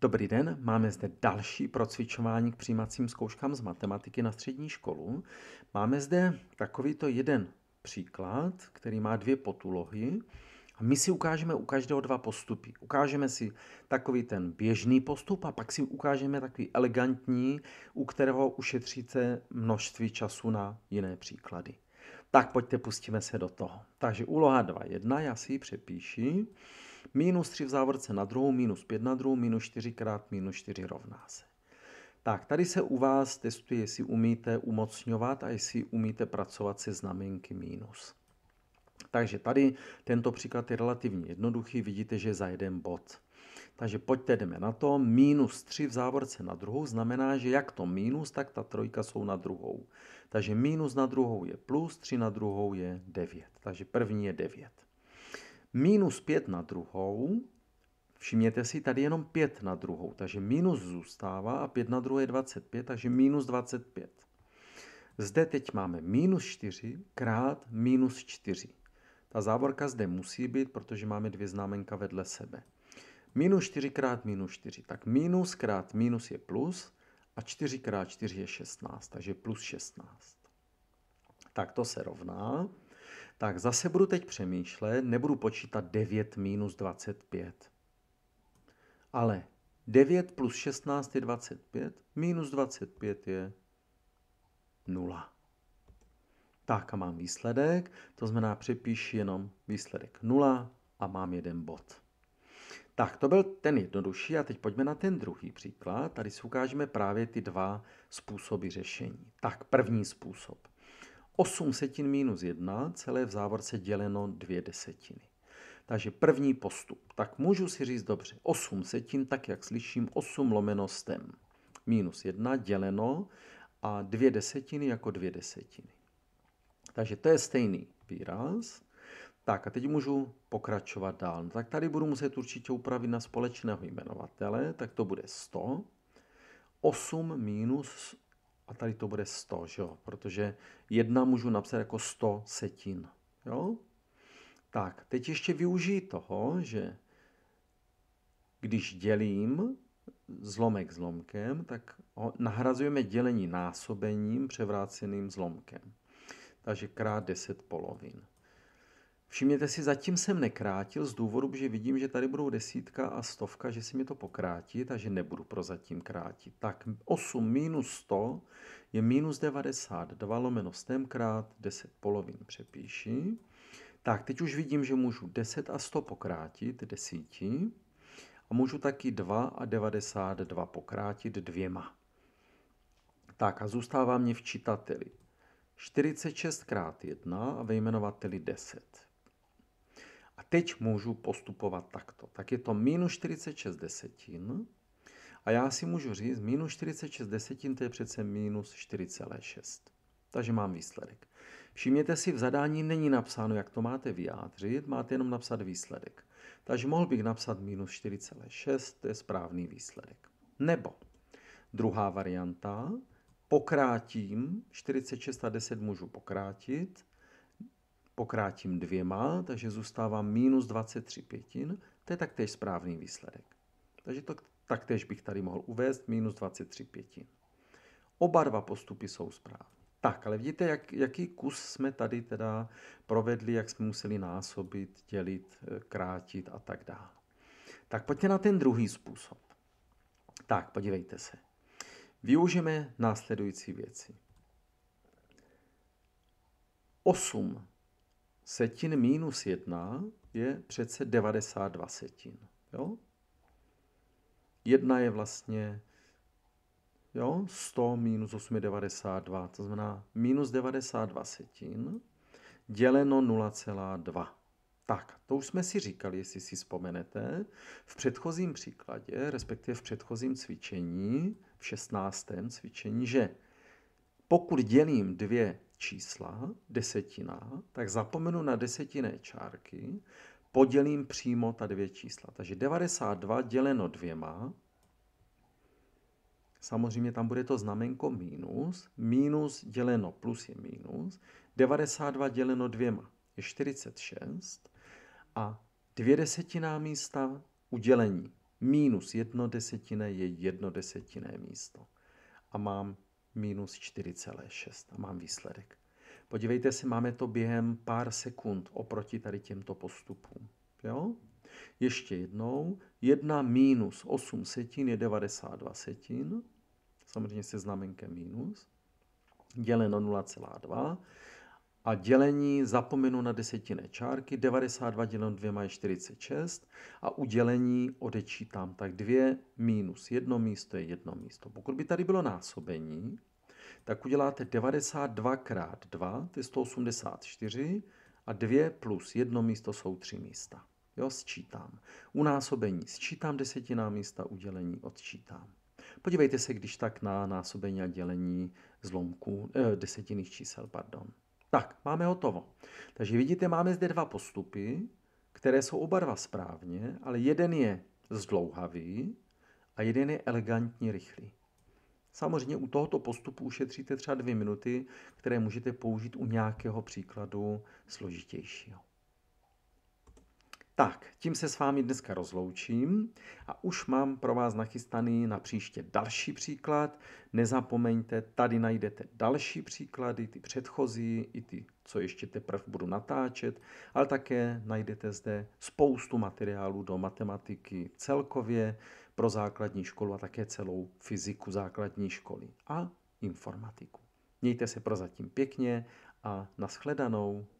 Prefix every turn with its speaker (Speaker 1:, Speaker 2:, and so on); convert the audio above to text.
Speaker 1: Dobrý den, máme zde další procvičování k přijímacím zkouškám z matematiky na střední školu. Máme zde takovýto jeden příklad, který má dvě potulohy. A my si ukážeme u každého dva postupy. Ukážeme si takový ten běžný postup a pak si ukážeme takový elegantní, u kterého ušetříte množství času na jiné příklady. Tak pojďte, pustíme se do toho. Takže úloha 2.1, já si ji přepíši. Minus 3 v závorce na druhou, minus 5 na druhou, minus 4 krát minus 4 rovná se. Tak, tady se u vás testuje, jestli umíte umocňovat a jestli umíte pracovat se znamenky minus. Takže tady tento příklad je relativně jednoduchý, vidíte, že za jeden bod. Takže pojďte, jdeme na to. Minus 3 v závorce na druhou znamená, že jak to minus, tak ta trojka jsou na druhou. Takže minus na druhou je plus, 3 na druhou je 9. Takže první je 9 minus 5 na druhou, všimněte si, tady jenom 5 na druhou, takže minus zůstává a 5 na druhou je 25, takže minus 25. Zde teď máme minus 4 krát minus 4. Ta závorka zde musí být, protože máme dvě známenka vedle sebe. Minus 4 krát minus 4, tak minus krát minus je plus a 4 krát 4 je 16, takže plus 16. Tak to se rovná tak zase budu teď přemýšlet, nebudu počítat 9 minus 25. Ale 9 plus 16 je 25, minus 25 je 0. Tak a mám výsledek, to znamená přepíši jenom výsledek 0 a mám jeden bod. Tak to byl ten jednodušší a teď pojďme na ten druhý příklad. Tady si ukážeme právě ty dva způsoby řešení. Tak první způsob. 8 setin minus 1 celé v závorce děleno 2 desetiny. Takže první postup. Tak můžu si říct dobře, 8 setin, tak jak slyším, 8 lomeno stem. Minus 1 děleno a 2 desetiny jako 2 desetiny. Takže to je stejný výraz. Tak a teď můžu pokračovat dál. No, tak tady budu muset určitě upravit na společného jmenovatele, tak to bude 100. 8 minus a tady to bude 100, že jo? protože jedna můžu napsat jako 100 setin. Jo? Tak, teď ještě využiji toho, že když dělím zlomek zlomkem, tak ho nahrazujeme dělení násobením převráceným zlomkem. Takže krát 10 polovin. Všimněte si, zatím jsem nekrátil z důvodu, že vidím, že tady budou desítka a stovka, že si mi to pokrátí, takže nebudu pro zatím krátit. Tak 8 minus 100 je minus 92 lomeno krát 10 polovin přepíši. Tak, teď už vidím, že můžu 10 a 100 pokrátit desíti a můžu taky 2 a 92 pokrátit dvěma. Tak a zůstává mě v čitateli 46 krát 1 a ve jmenovateli 10. A teď můžu postupovat takto. Tak je to minus 46 desetin. A já si můžu říct, minus 46 desetin to je přece minus 4,6. Takže mám výsledek. Všimněte si, v zadání není napsáno, jak to máte vyjádřit, máte jenom napsat výsledek. Takže mohl bych napsat minus 4,6, to je správný výsledek. Nebo druhá varianta, pokrátím, 46 a 10 můžu pokrátit, pokrátím dvěma, takže zůstává minus 23 pětin. To je taktéž správný výsledek. Takže to taktéž bych tady mohl uvést minus 23 pětin. Oba dva postupy jsou správné. Tak, ale vidíte, jak, jaký kus jsme tady teda provedli, jak jsme museli násobit, dělit, eh, krátit a tak dále. Tak pojďte na ten druhý způsob. Tak, podívejte se. Využijeme následující věci. 8 setin minus 1 je přece 92 setin. Jo? Jedna je vlastně jo, 100 minus 8 je 92, to znamená minus 92 setin děleno 0,2. Tak, to už jsme si říkali, jestli si vzpomenete. V předchozím příkladě, respektive v předchozím cvičení, v 16. cvičení, že pokud dělím dvě čísla, desetina, tak zapomenu na desetinné čárky, podělím přímo ta dvě čísla. Takže 92 děleno dvěma, samozřejmě tam bude to znamenko minus, minus děleno plus je minus, 92 děleno dvěma je 46 a dvě desetiná místa udělení. Minus jedno desetinné je jedno desetinné místo. A mám minus 4,6 a mám výsledek. Podívejte se, máme to během pár sekund oproti tady těmto postupům. Jo? Ještě jednou, 1 minus 8 setin je 92 setin, samozřejmě se znamenkem minus, děleno 0,2 a dělení zapomenu na desetinné čárky, 92 děleno 2 je 46 a u dělení odečítám tak 2 minus 1 místo je 1 místo. Pokud by tady bylo násobení, tak uděláte 92 krát 2, to je 184, a 2 plus 1 místo jsou 3 místa. Jo, sčítám. U násobení sčítám desetiná místa, udělení odčítám. Podívejte se, když tak, na násobení a dělení zlomků, eh, desetinných čísel, pardon. Tak, máme hotovo. Takže vidíte, máme zde dva postupy, které jsou oba dva správně, ale jeden je zdlouhavý a jeden je elegantně rychlý. Samozřejmě u tohoto postupu ušetříte třeba dvě minuty, které můžete použít u nějakého příkladu složitějšího. Tak, tím se s vámi dneska rozloučím a už mám pro vás nachystaný na příště další příklad. Nezapomeňte, tady najdete další příklady, ty předchozí i ty, co ještě teprve budu natáčet, ale také najdete zde spoustu materiálů do matematiky celkově pro základní školu a také celou fyziku základní školy a informatiku. Mějte se prozatím pěkně a naschledanou.